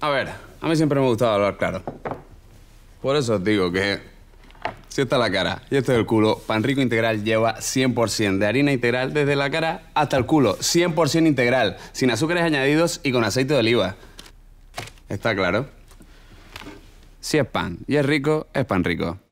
A ver, a mí siempre me ha gustado hablar claro. Por eso os digo que si está la cara y esto es el culo, pan rico integral lleva 100% de harina integral desde la cara hasta el culo. 100% integral, sin azúcares añadidos y con aceite de oliva. ¿Está claro? Si es pan y es rico, es pan rico.